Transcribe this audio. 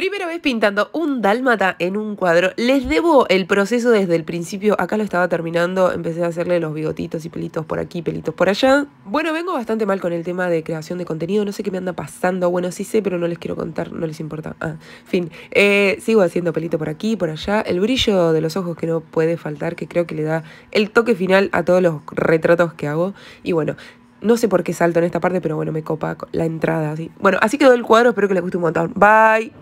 Primera vez pintando un dálmata en un cuadro. Les debo el proceso desde el principio. Acá lo estaba terminando. Empecé a hacerle los bigotitos y pelitos por aquí, pelitos por allá. Bueno, vengo bastante mal con el tema de creación de contenido. No sé qué me anda pasando. Bueno, sí sé, pero no les quiero contar. No les importa. Ah, fin. Eh, sigo haciendo pelito por aquí, por allá. El brillo de los ojos que no puede faltar, que creo que le da el toque final a todos los retratos que hago. Y bueno, no sé por qué salto en esta parte, pero bueno, me copa la entrada. así Bueno, así quedó el cuadro. Espero que les guste un montón. Bye.